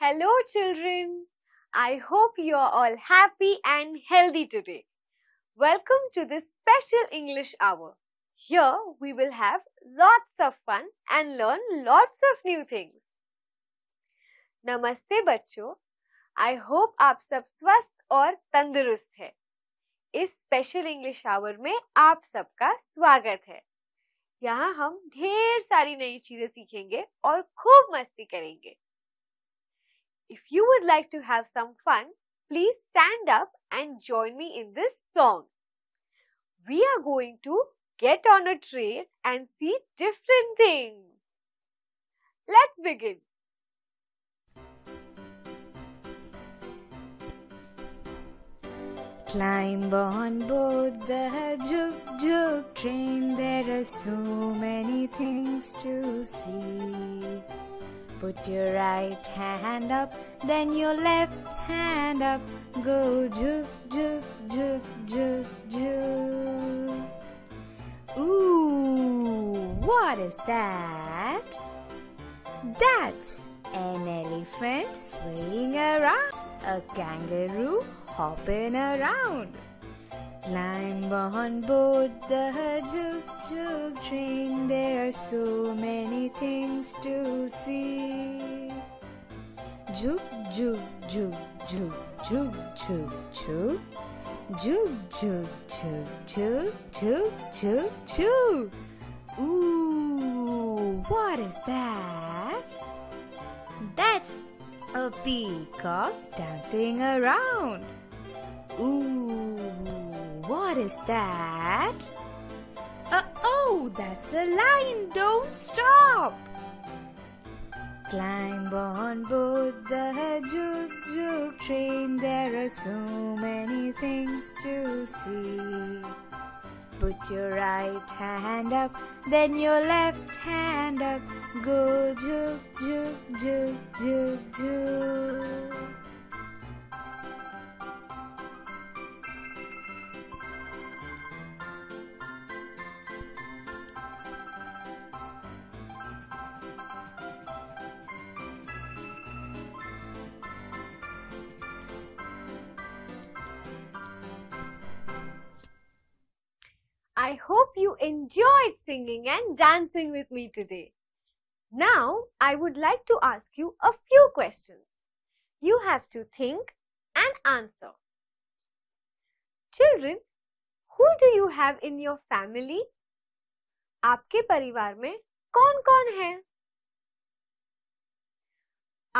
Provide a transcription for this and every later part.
Hello, children. I hope you are all happy and healthy today. Welcome to this special English hour. Here we will have lots of fun and learn lots of new things. नमस्ते बच्चों I hope आप सब स्वस्थ और तंदुरुस्त हैं। इस special English our में आप सबका स्वागत है यहाँ हम ढेर सारी नई चीजें सीखेंगे और खूब मस्ती करेंगे If you would like to have some fun, please stand up and join me in this song. We are going to get on a train and see different things. Let's begin. Climb on board the Juk Juk train. There are so many things to see. Put your right hand up, then your left hand up. Go juk juk juk juk juk. Ooh, what is that? That's an elephant swaying around, a kangaroo hopping around. Climb on board the Juk Juk train, there are so many things to see. Juk Juk Juk Juk Juk Juk Juk Juk Juk Juk Juk Juk Juk Ooh, what is that? That's a peacock dancing around. Ooh. What is that? Uh, oh, that's a lion. Don't stop. Climb on board the Juk Juk train. There are so many things to see. Put your right hand up, then your left hand up. Go Juk Juk Juk Juk Juk. I hope you enjoyed singing and dancing with me today. Now, I would like to ask you a few questions. You have to think and answer. Children, who do you have in your family? आपके परिवार में कौन कौन है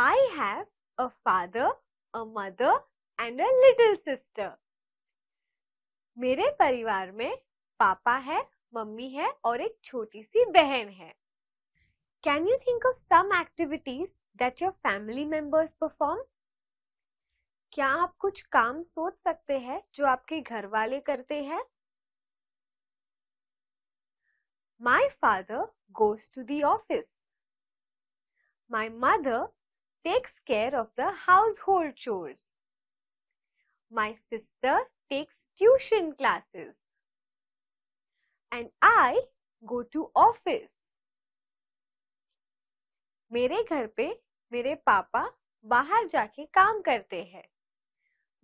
I have a father, a mother and a little sister. मेरे परिवार में पापा है मम्मी है और एक छोटी सी बहन है can you think of some activities that your family members perform क्या आप कुछ काम सोच सकते हैं जो आपके घर वाले करते हैं My father goes to the office. My mother takes care of the household chores. My sister takes tuition classes. And I go to office मेरे घर पे मेरे पापा बाहर जाके काम करते हैं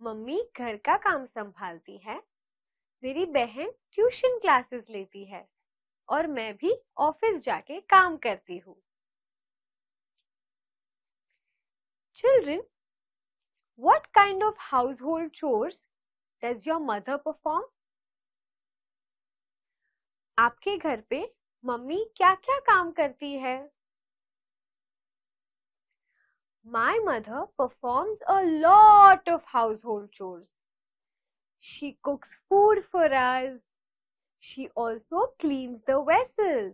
मम्मी घर का काम संभालती है मेरी बहन ट्यूशन क्लासेस लेती है और मैं भी ऑफिस जाके काम करती हूँ children what kind of household chores does your mother perform आपके घर पे मम्मी क्या क्या काम करती है My mother performs a lot of household chores. She cooks food for us. She also cleans the vessels.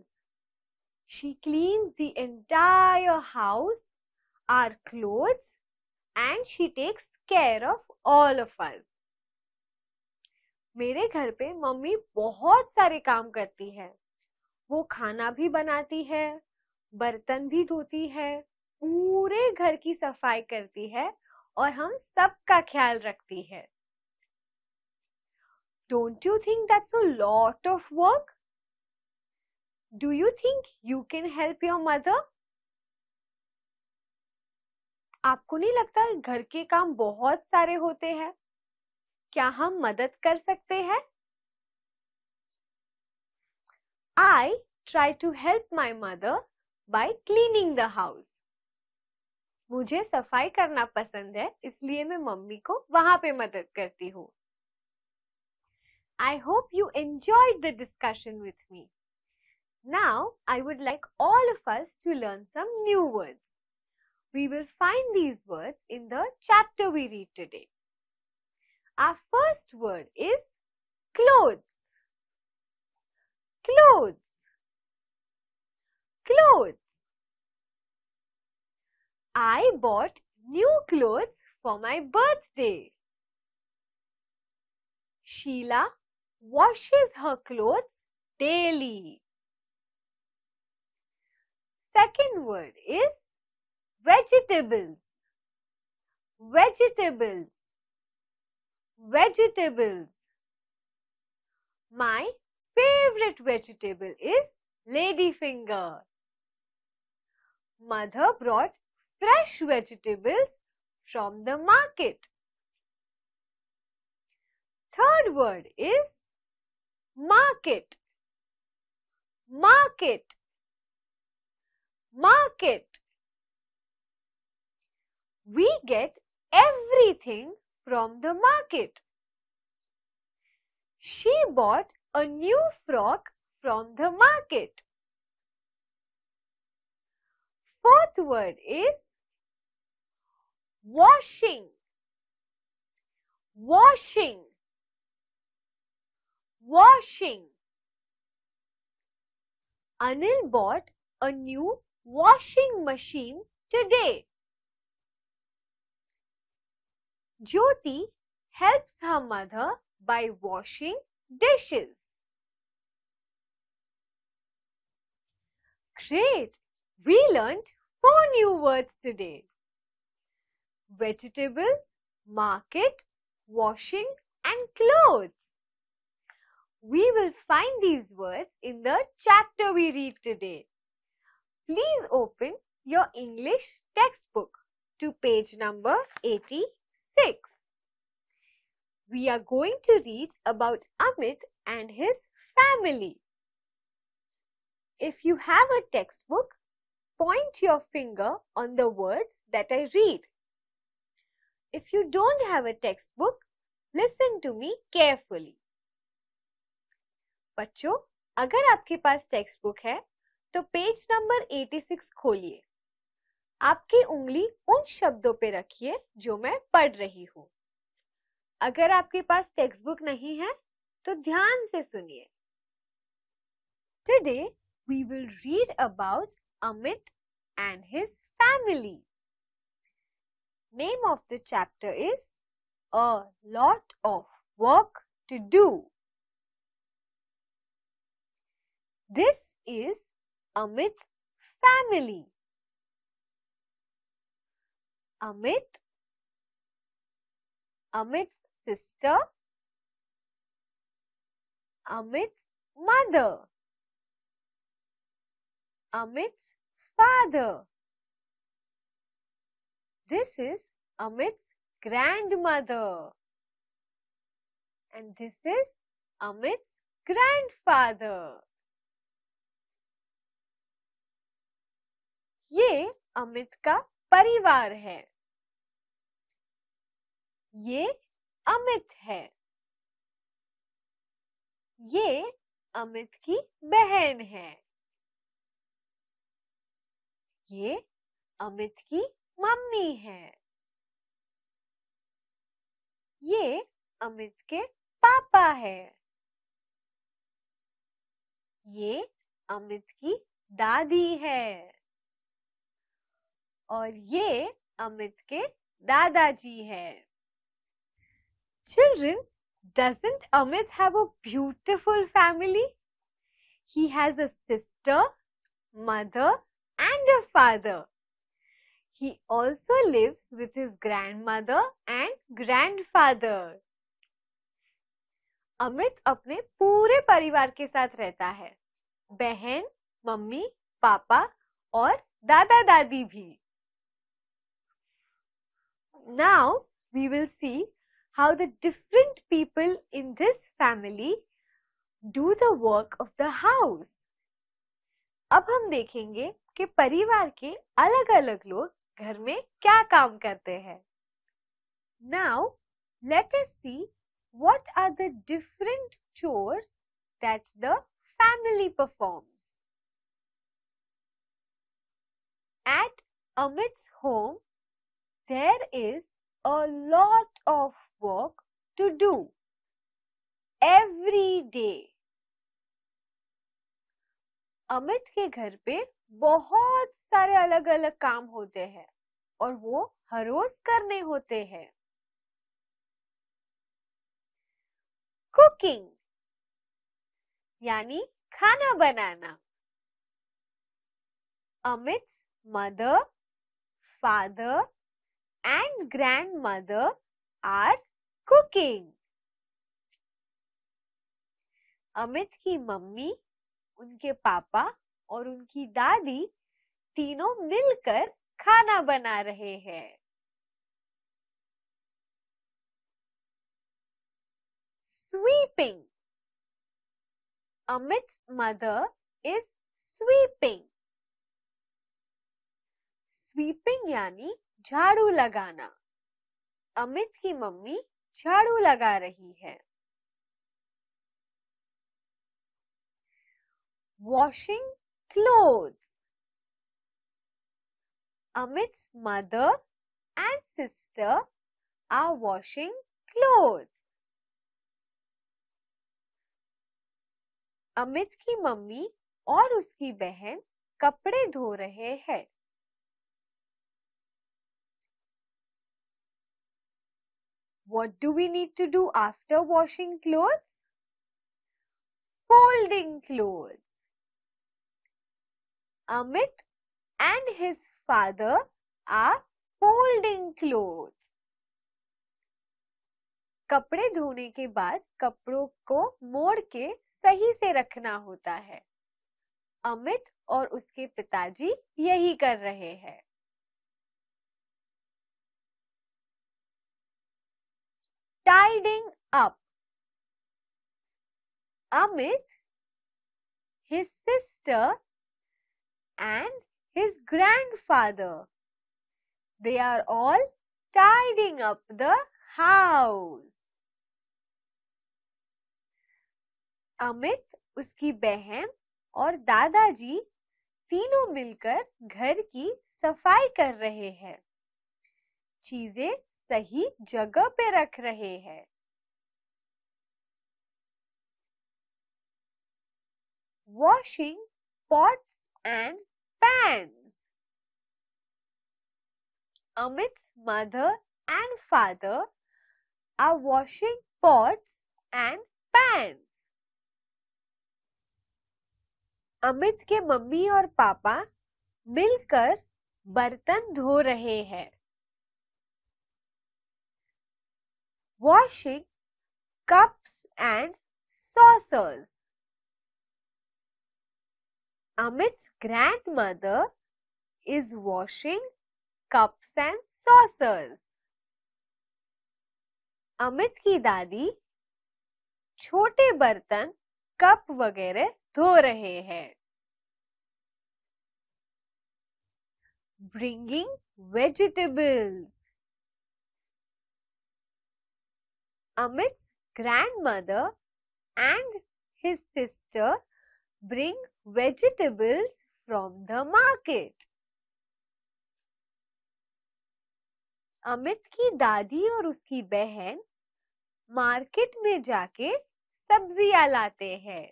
She cleans the entire house, our clothes, and she takes care of all of us. मेरे घर पे mummy बहुत सारे काम करती है वो खाना भी बनाती है बर्तन भी धोती है पूरे घर की सफाई करती है और हम सबका ख्याल रखती है don't you think that's a lot of work do you think you can help your mother आपको नहीं लगता घर के काम बहुत सारे होते हैं क्या हम मदद कर सकते हैं I try to help my mother by cleaning the house मुझे सफाई करना पसंद है इसलिए मैं मम्मी को वहां पे मदद करती हूँ I hope you enjoy the discussion with me now I would like all of us to learn some new words we will find these words in the chapter we read today Our first word is clothes. Clothes. Clothes. I bought new clothes for my birthday. Sheila washes her clothes daily. Second word is vegetables. Vegetables. Vegetables. My favorite vegetable is ladyfinger. Mother brought fresh vegetables from the market. Third word is market. Market. Market. We get everything from the market. She bought a new frock from the market. Fourth word is washing, washing, washing. Anil bought a new washing machine today. Jyoti helps her mother by washing dishes. Great! We learned four new words today. Vegetables, market, washing and clothes. We will find these words in the chapter we read today. Please open your English textbook to page number 80 6. We are going to read about Amit and his family. If you have a textbook, point your finger on the words that I read. If you don't have a textbook, listen to me carefully. बच्चों अगर आपके पास text book है तो page number 86 खोलिए आपकी उंगली उन शब्दों पे रखिए जो मैं पढ़ रही हूँ अगर आपके पास टेक्स्ट बुक नहीं है तो ध्यान से सुनिए today we will read about Amit and his family name of the chapter is a lot of work to do this is Amit family Amit, Amit's sister, Amit's mother, Amit's father. This is Amit's grandmother. And this is Amit's grandfather. ye amit ka परिवार है ये अमित है ये अमित की बहन है ये अमित की मम्मी है ये अमित के पापा है ये अमित की दादी है और ये अमित के दादाजी है Children, doesn't Amit have a beautiful family? He has a sister, mother and a father. He also lives with his grandmother and grandfather. amit apne पूरे parivar ke साथ rehta hai बहन mummy papa aur dada dadi bhi now we will see how the different people in this family do the work of the house. अब हम देखेंगे कि परिवार के अलग अलग लोग घर में क्या काम करते हैं Now, let us see what are the different chores that the family performs. At Amit's home, there is a lot of work to do every day. Amit के घर पे बहुत सारे अलग अलग काम होते हैं और वो हर रोज करने होते हैं कुकिंग यानी खाना बनाना Amit's mother, father and grandmother are cooking Amit की मम्मी उनके पापा और उनकी दादी तीनों मिलकर खाना बना रहे हैं sweeping Amit mother is sweeping sweeping यानी झाड़ू लगाना अमित की मम्मी झाड़ू लगा रही है washing clothes. Amit's mother and sister are washing clothes. Amit की मम्मी और उसकी बहन कपड़े धो रहे हैं What do we need to do after washing clothes? Folding clothes. Amit and his father are folding clothes. कपड़े धोने के बाद कपड़ों को मोड़ के सही से रखना होता है अमित और उसके पिताजी यही कर रहे हैं tidying up Amit, his sister and his grandfather. They are all tidying up the house. amit uski उसकी aur dada ji tino milkar ghar ki safai kar rahe हैं चीजें सही जगह पे रख रहे हैं washing pots and pans. Amit's mother and father are washing pots and pans. Amit के मम्मी और पापा मिलकर बर्तन धो रहे हैं washing cups and saucers. Amit's grandmother is washing cups and saucers. Amit ki dadi chote bartan cup वगैरह dho rahe हैं Bringing vegetables. Amit's grandmother and his sister bring vegetables from the market. Amit की दादी और उसकी बहन market में जाके सब्जियां लाते हैं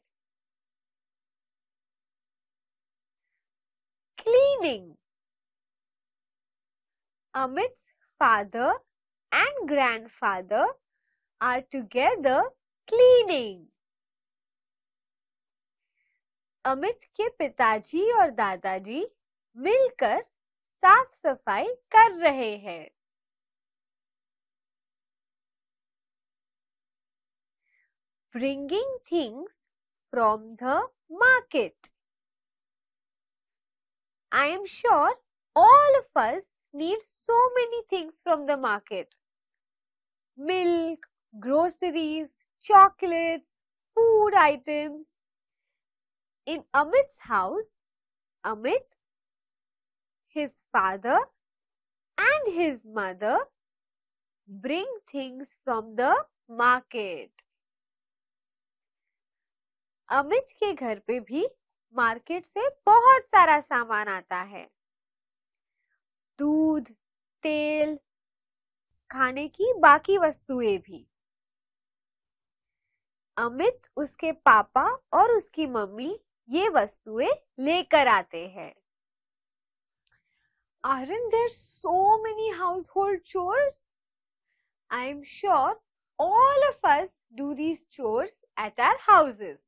cleaning Amit's father and grandfather are together cleaning. Amit के पिताजी और दादाजी मिलकर साफ सफाई कर रहे हैं bringing things from the market. I am sure all of us need so many things from the market. Milk, groceries, chocolates, food items. In Amit's house, Amit, his father and his mother bring things from the market. Amit के घर पे भी market से बहुत सारा सामान आता है दूध तेल खाने की बाकी वस्तुएं भी अमित उसके पापा और उसकी मम्मी ये वस्तुएं लेकर आते हैं aren't there so many household chores I am sure all of us do these chores at our houses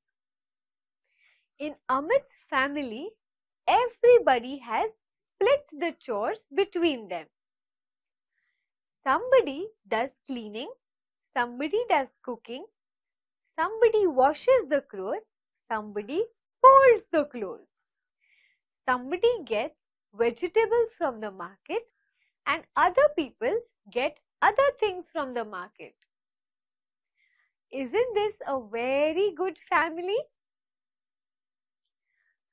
in Amit family everybody has split the chores between them somebody does cleaning somebody does cooking somebody washes the clothes, somebody folds the clothes. Somebody gets vegetables from the market and other people get other things from the market. Isn't this a very good family?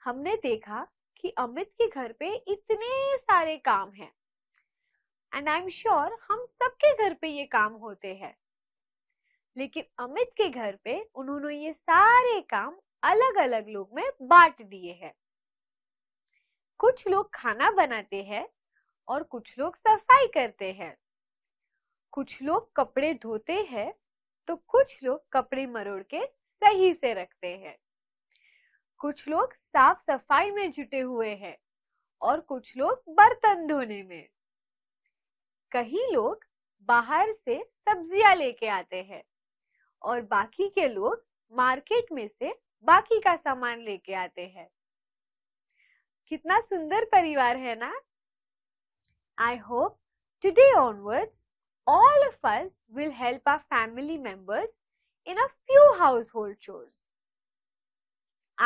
हमने देखा कि अमित के घर पे इतने सारे काम हैं एंड आई एम श्योर हम सबके घर पे ये काम होते हैं लेकिन अमित के घर पे उन्होंने ये सारे काम अलग अलग लोग में बांट दिए हैं कुछ लोग खाना बनाते हैं और कुछ लोग सफाई करते हैं कुछ लोग कपड़े धोते हैं तो कुछ लोग कपड़े मरोड़ के सही से रखते हैं कुछ लोग साफ सफाई में जुटे हुए हैं और कुछ लोग बर्तन धोने में कहीं लोग बाहर से सब्जियां लेके आते हैं और बाकी के लोग मार्केट में से बाकी का सामान लेके आते हैं कितना सुंदर परिवार है ना I hope today onwards of us will help our family members in a few household chores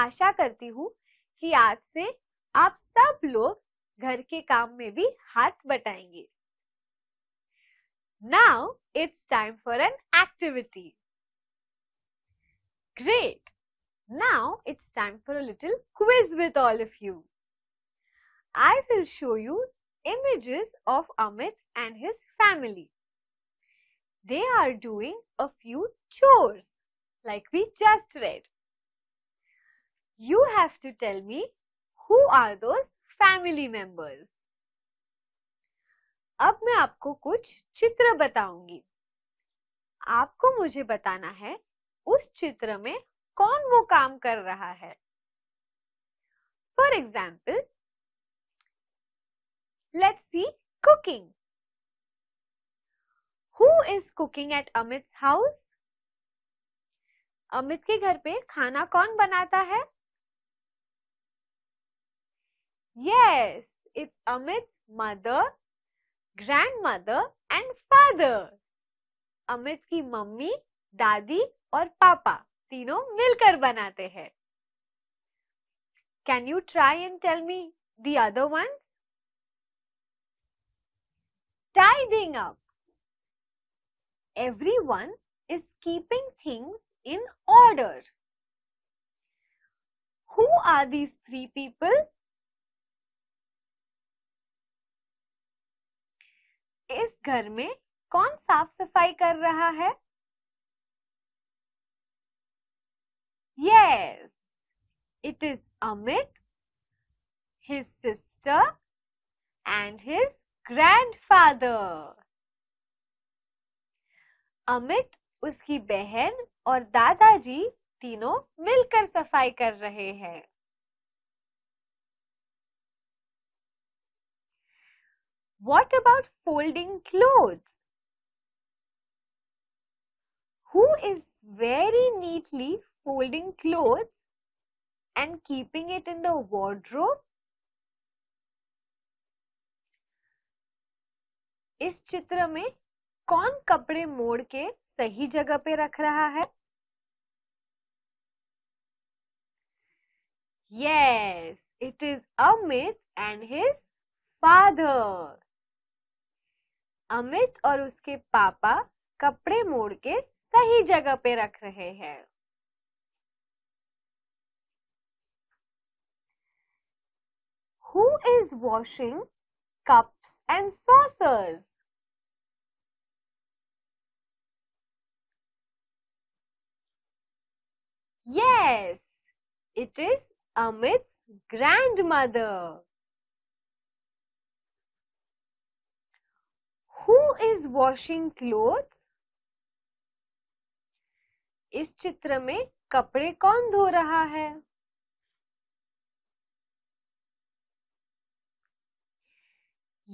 आशा करती हूँ कि आज से आप सब लोग घर के काम में भी हाथ बटाएंगे now it's time for an activity Great! Now it's time for a little quiz with all of you. I will show you images of Amit and his family. They are doing a few chores like we just read. You have to tell me who are those family members. अब मैं आपको कुछ चित्र बताऊंगी आपको मुझे बताना है उस चित्र में कौन वो काम कर रहा है for example let see cooking who is cooking at Amit house Amit के घर पे खाना कौन बनाता है yes it's Amit mother grandmother and father Amit की मम्मी दादी और पापा तीनों मिलकर बनाते हैं can you try and tell me the other one tidying up everyone is keeping things in order who are these three people इस घर में कौन साफ सफाई कर रहा है Yes, it is Amit, his sister and his grandfather. Amit, उसकी बहन और दादाजी तीनों मिलकर सफाई कर रहे हैं What about folding clothes? Who is very neatly folding clothes and keeping it in the wardrobe? इस चित्र में कौन कपड़े मोड़ के सही जगह पे रख रहा है Yes, it is Amit and his father. Amit और उसके पापा कपड़े मोड़ के सही जगह पे रख रहे हैं Who is washing cups and saucers? Yes, it is Amit's grandmother. Who is washing clothes? इस चित्र में कपड़े कौन धो रहा है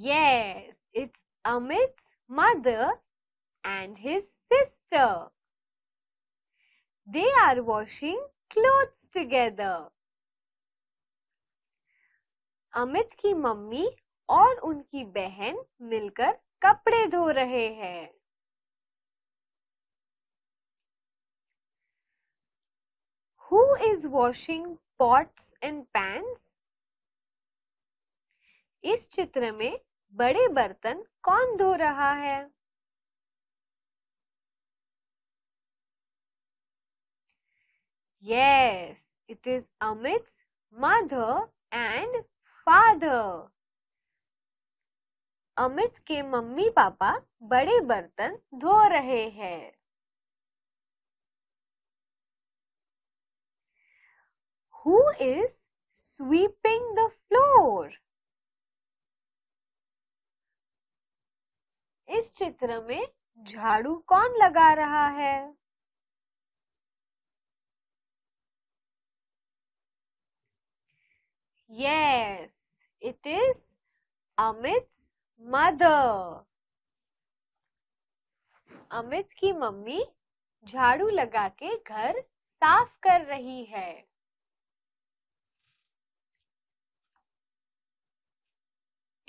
Yes, it's Amit's mother and his sister. They are washing clothes together. Amit की मम्मी और उनकी बहन मिलकर कपड़े धो रहे हैं Who is washing pots and pans? इस चित्र में बड़े बर्तन कौन धो रहा है Yes, it is Amit's mother and father. Amit के मम्मी पापा बड़े बर्तन धो रहे हैं Who is sweeping the floor? इस चित्र में झाड़ू कौन लगा रहा है Yes, it is Amit's mother. Amit की मम्मी झाड़ू लगा के घर साफ कर रही है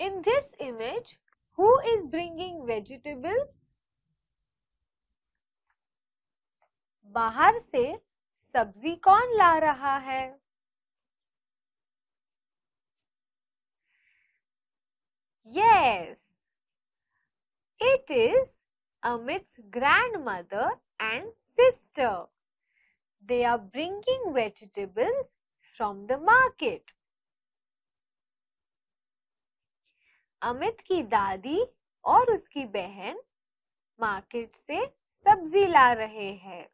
In this image, Who is bringing vegetables? बाहर से सब्जी कौन ला रहा है Yes, it is Amit's grandmother and sister. They are bringing vegetables from the market. Amit की दादी और उसकी बहन मार्केट से सब्जी ला रहे हैं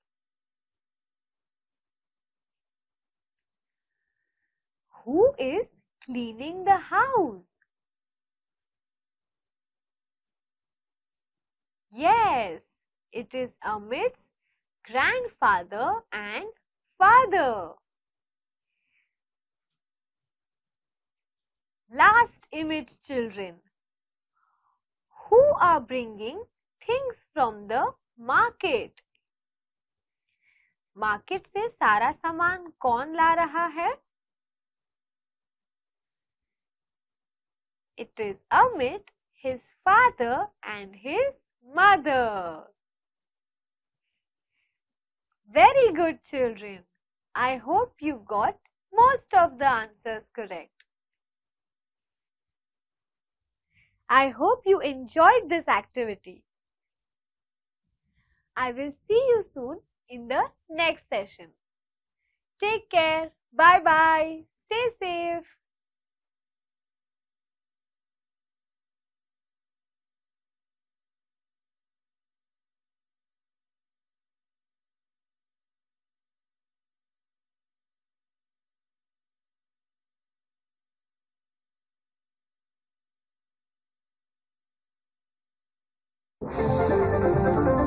Who is cleaning the house? Yes, it is Amit's grandfather and father. Last image children. Who are bringing things from the market? Market से सारा सामान कौन ला रहा है It is Amit, his father and his mother. Very good children. I hope you got most of the answers correct. I hope you enjoyed this activity. I will see you soon in the next session. Take care. Bye bye. Stay safe. thank you